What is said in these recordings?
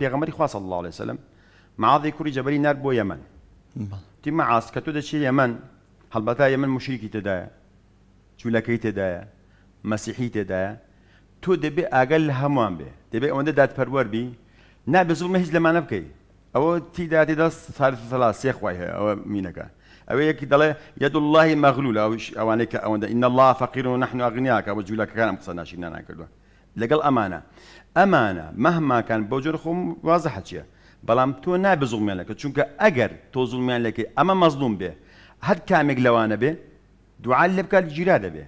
پێغەمەری خوا صلی الله عليه وسلم معاذی کوری جبلی نار بۆ یەمەن تی معاز کە تۆ دەچی یەمەن هەڵبەتا یەمەن مشریکی تێدایە چولەکەی تێدایە مەسیحی تێدایە تۆ دەبێ ئاگەل لە هەمووان بێ دەبێ ئەوەندە دادپەروەر بی نابێ زوڵمە هیچ لەمانە بکەی ئەوە تیدا تێدا سارسەلا سێخوای هەیە ئەوە مینەکە ئەوە یەکی دەڵێ یەد اللهی مەغلول ئەوانەیە کە ئەوەندە ئین الله فەقیر و نحن ئەغنیاکە بە جوولەکەەکانم قسە ناشی ناناکردووە لەگەڵ ئەمانە ئەمانە مەهماکان بۆ جۆر خۆم وازە حەچیە بەڵام تۆ نابێ زوڵمیانەکە چونکە ئەگەر تۆ زوڵمیانەکەی ئەمە مەزلوم بێ هەر کامێک لەوانە بێ دوعاال لێ بکات جیرا دەبێ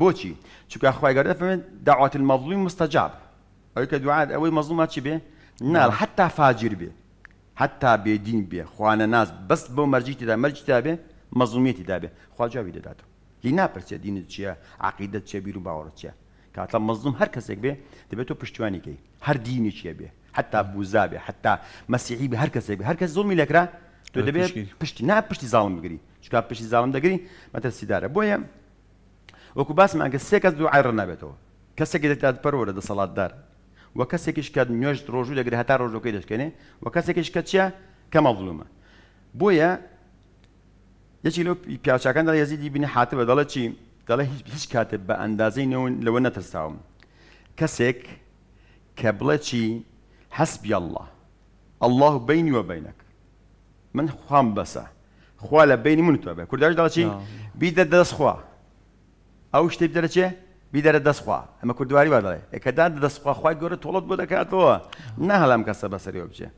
بۆچی چونکە خخوایگەر دەفەمێن داعات مەظلومی مستەجاب ئەوی کە دوعاات ئەوەی مەزلومات چی بێ نال حتا فاجر بێ حتا بێدین بێ خوانە ناز بەست بۆ مەرجیتیدا مەرجدا بێ مەزلومیەتی دابێ خواجاوی دەداتەوە هی ناپرسێ دینت چییە عقیدت چێ بیر و باوەڕ چیە کاتە مەزلوم هەر کەسێک بێ دەبێت تۆ پشتیوانی گەی هەر دینی چیە بێ حتا بوزابێ حتا مەسیحی بە هەر کەسێک بێ هەر کەس زڵمی لەکرا تۆ دەبێت پشتی نا پشتی زاڵم بگری چکا پشتی زاڵم دەگری مەتەسیدارە بۆیە وەکو باسمان کە سێ کەس دوو عیڕ نابێتەوە کەسێکی دەتات پەرۆرە دەسەڵاتدار وە کەسێکیش کە نوێژ ڕۆژوو دەگری هەتا ڕۆژەکەی دەشکێنێ وە کەسێکیش کە چیە کەمە بڵومە بۆیە یەکی لۆ پیاچەکاندا یەزیدی بینی حاتە بە دەڵە چی دەڵێ هیچ کاتێک بە ئەندازەی نەون لەوە نەتەساوم کەسێک کە بڵێ چی حەسبی الله الله بینی وە بینەک من خوام بەسە خوا لە بینی من تۆ بێ کورداش دەڵچی بیدە دەستخوا ئەو شتێک دەرەچێ بیدەرە دەستخوا ئەمە کوردواری وا دەڵێ ئەکەدا دەستخوا خوای گەورە تۆڵت بۆ دەکاتەوە نەهەڵام کەسە بەسەریەوە بچێ.